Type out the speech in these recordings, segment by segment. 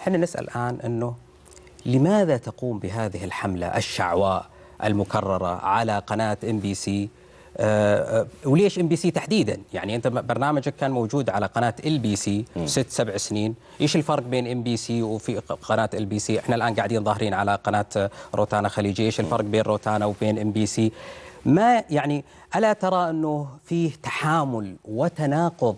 احنا نسال الان انه لماذا تقوم بهذه الحمله الشعواء المكرره على قناه ام بي سي وليش ام بي سي تحديدا؟ يعني انت برنامجك كان موجود على قناه ال بي سي ست سبع سنين، ايش الفرق بين ام بي سي وفي قناه ال بي سي؟ احنا الان قاعدين ظاهرين على قناه روتانا خليجيه، ايش الفرق بين روتانا وبين ام بي سي؟ ما يعني الا ترى انه فيه تحامل وتناقض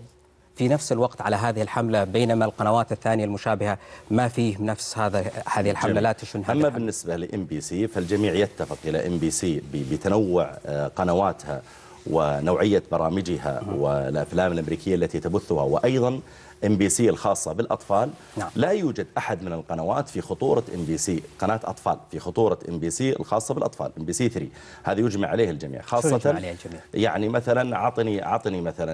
في نفس الوقت على هذه الحملة بينما القنوات الثانية المشابهة ما فيه نفس هذا هذه الحملة لا تشن أما بالنسبة لإم بي سي فالجميع يتفق إلى إم بي سي بتنوع آه، قنواتها ونوعية برامجها نعم. والأفلام الأمريكية التي تبثها وأيضا ام بي سي الخاصه بالاطفال نعم. لا يوجد احد من القنوات في خطوره ام بي سي قناه اطفال في خطوره ام بي سي الخاصه بالاطفال ام بي سي 3 هذا يجمع عليه الجميع خاصه يجمع عليه الجميع. يعني مثلا اعطني اعطني مثلا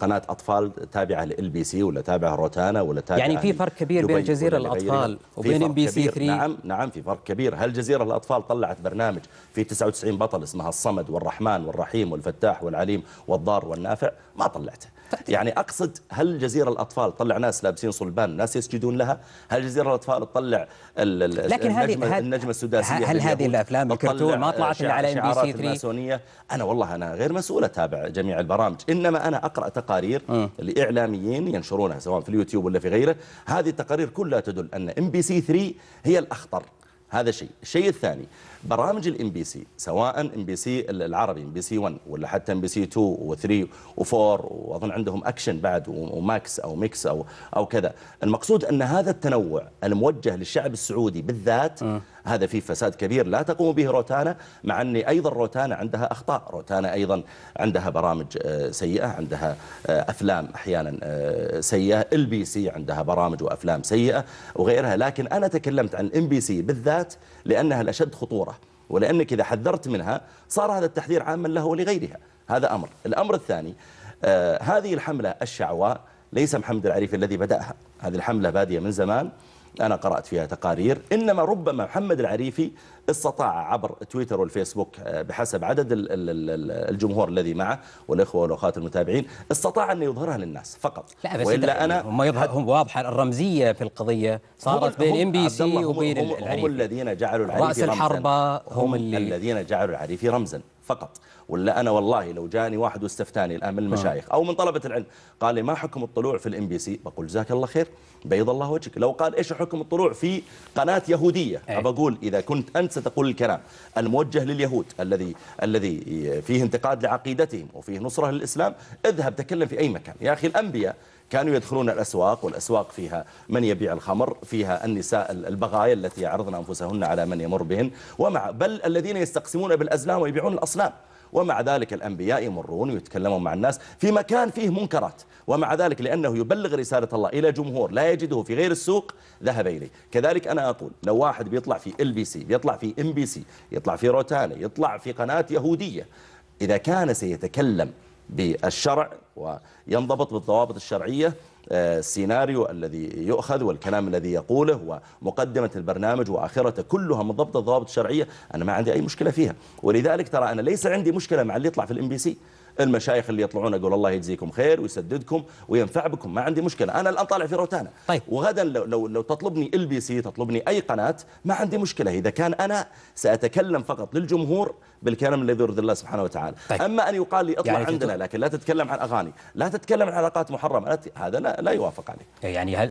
قناه اطفال تابعه لال بي سي ولا تابعه روتانا ولا تابعه يعني في فرق كبير بين جزيره الاطفال وبين ام بي سي 3 نعم نعم في فرق كبير هل جزيره الاطفال طلعت برنامج في 99 بطل اسمها الصمد والرحمن والرحيم والفتاح والعليم والضار والنافع ما طلعته يعني أقصد هل جزيرة الأطفال تطلع ناس لابسين صلبان ناس يسجدون لها هل جزيرة الأطفال تطلع لكن النجمة, النجمة السداسية هل هذه الأفلام الكرتون ما طلعت إلا على ام بي سي 3 أنا والله أنا غير مسؤول أتابع جميع البرامج إنما أنا أقرأ تقارير آه. لإعلاميين ينشرونها سواء في اليوتيوب ولا في غيره هذه التقارير كلها تدل أن ام بي سي 3 هي الأخطر هذا شيء الشيء الثاني برامج الام بي سي سواء ام بي سي العربي ام بي سي 1 ولا حتى ام بي سي 2 و3 و4 واظن عندهم اكشن بعد وماكس او ميكس او او كذا المقصود ان هذا التنوع الموجه للشعب السعودي بالذات آه. هذا فيه فساد كبير لا تقوم به روتانا مع ان ايضا روتانا عندها اخطاء روتانا ايضا عندها برامج آه، سيئه عندها آه، افلام احيانا سيئه البي سي عندها برامج وافلام سيئه وغيرها لكن انا تكلمت عن ام بي سي بالذات الحياة لأنها الأشد خطورة ولأنك إذا حذرت منها صار هذا التحذير عاما له ولغيرها هذا أمر الأمر الثاني آه، هذه الحملة الشعواء ليس محمد العريف الذي بدأها هذه الحملة بادية من زمان أنا قرأت فيها تقارير إنما ربما محمد العريفي استطاع عبر تويتر والفيسبوك آه، بحسب عدد الجمهور الذي معه والإخوة والأخوات المتابعين استطاع أن يظهرها للناس فقط لا بس وإلا أنا هم يظهرهم واضحة الرمزية في القضية صارت بين ام بي سي وبين هم العريفي هم الذين جعلوا العريفي رأس الحربة هم اللي الذين جعلوا العريفي رمزا فقط ولا أنا والله لو جاني واحد واستفتاني الآن من آه. المشايخ أو من طلبة العلم قال لي ما حكم الطلوع في الام بي سي بقول جزاك الله خير بيض الله وجهك لو قال إيش حكم حكم الطلوع في قناة يهودية أي. أقول إذا كنت أنت ستقول الكلام الموجه لليهود الذي الذي فيه انتقاد لعقيدتهم وفيه نصرة للإسلام اذهب تكلم في أي مكان يا أخي الأنبياء كانوا يدخلون الأسواق والأسواق فيها من يبيع الخمر فيها النساء البغايا التي يعرضن أنفسهن على من يمر بهن ومع بل الذين يستقسمون بالأزلام ويبيعون الأصنام ومع ذلك الأنبياء يمرون ويتكلمون مع الناس في مكان فيه منكرات ومع ذلك لأنه يبلغ رسالة الله إلى جمهور لا يجده في غير السوق ذهب إليه كذلك أنا أقول لو واحد بيطلع في ال بي سي بيطلع في ام بي سي يطلع في روتانا يطلع في قناة يهودية إذا كان سيتكلم بالشرع وينضبط بالضوابط الشرعية السيناريو الذي يؤخذ والكلام الذي يقوله ومقدمة البرنامج وآخرته كلها منضبطة ضوابط شرعية أنا ما عندي أي مشكلة فيها ولذلك ترى أنا ليس عندي مشكلة مع اللي يطلع في الام بي سي المشايخ اللي يطلعون اقول الله يجزيكم خير ويسددكم وينفع بكم ما عندي مشكله انا الان طالع في روتانا طيب. وغدا لو, لو لو تطلبني ال بي سي تطلبني اي قناه ما عندي مشكله اذا كان انا ساتكلم فقط للجمهور بالكلام الذي يرضي الله سبحانه وتعالى طيب. اما ان يقال لي اطلع يعني عندنا لكن لا تتكلم عن اغاني لا تتكلم عن علاقات محرمه هذا لا, لا يوافق عليه يعني هل